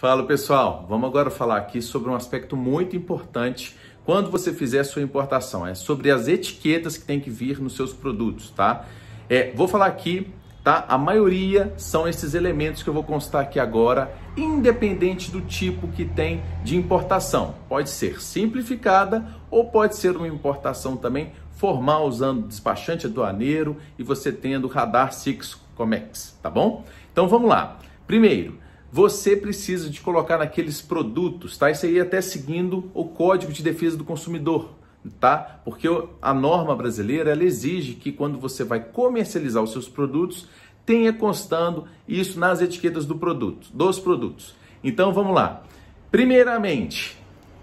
Fala pessoal, vamos agora falar aqui sobre um aspecto muito importante quando você fizer a sua importação, é sobre as etiquetas que tem que vir nos seus produtos, tá? É, vou falar aqui, tá? A maioria são esses elementos que eu vou constar aqui agora, independente do tipo que tem de importação. Pode ser simplificada ou pode ser uma importação também formal usando despachante aduaneiro e você tendo radar Six Comex, tá bom? Então vamos lá. Primeiro, você precisa de colocar naqueles produtos, tá? Isso aí é até seguindo o Código de Defesa do Consumidor, tá? Porque a norma brasileira ela exige que quando você vai comercializar os seus produtos, tenha constando isso nas etiquetas do produto, dos produtos. Então vamos lá. Primeiramente,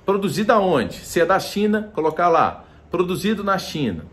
produzida onde? Se é da China, colocar lá, produzido na China.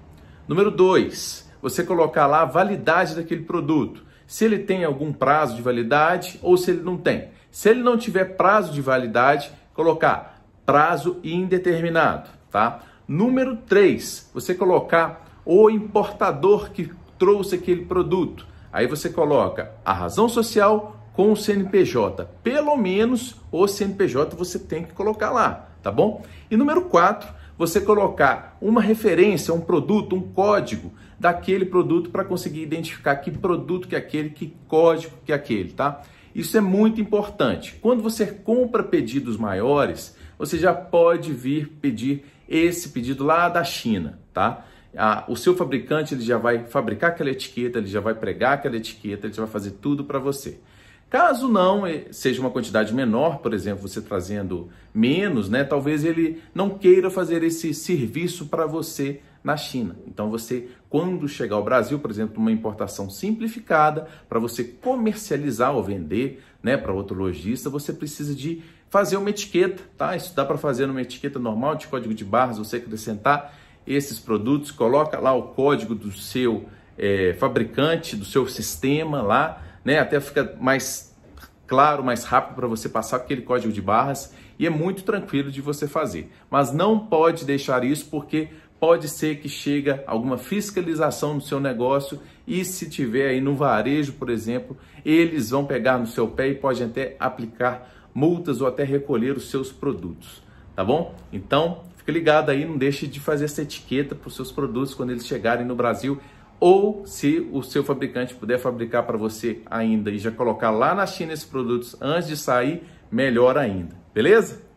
Número dois, você colocar lá a validade daquele produto se ele tem algum prazo de validade ou se ele não tem. Se ele não tiver prazo de validade, colocar prazo indeterminado, tá? Número 3, você colocar o importador que trouxe aquele produto. Aí você coloca a razão social com o CNPJ. Pelo menos o CNPJ você tem que colocar lá, tá bom? E número 4, você colocar uma referência, um produto, um código daquele produto para conseguir identificar que produto que é aquele, que código que é aquele, tá? Isso é muito importante. Quando você compra pedidos maiores, você já pode vir pedir esse pedido lá da China, tá? o seu fabricante ele já vai fabricar aquela etiqueta, ele já vai pregar aquela etiqueta, ele já vai fazer tudo para você. Caso não eh, seja uma quantidade menor, por exemplo, você trazendo menos, né? Talvez ele não queira fazer esse serviço para você na China. Então você, quando chegar ao Brasil, por exemplo, uma importação simplificada para você comercializar ou vender, né, para outro lojista, você precisa de fazer uma etiqueta, tá? Isso dá para fazer numa etiqueta normal de código de barras, você acrescentar esses produtos, coloca lá o código do seu é, fabricante, do seu sistema lá né? Até fica mais claro, mais rápido para você passar aquele código de barras e é muito tranquilo de você fazer. Mas não pode deixar isso porque pode ser que chega alguma fiscalização no seu negócio e se tiver aí no varejo, por exemplo, eles vão pegar no seu pé e podem até aplicar multas ou até recolher os seus produtos, tá bom? Então, fica ligado aí, não deixe de fazer essa etiqueta para os seus produtos quando eles chegarem no Brasil ou se o seu fabricante puder fabricar para você ainda e já colocar lá na China esses produtos antes de sair, melhor ainda, beleza?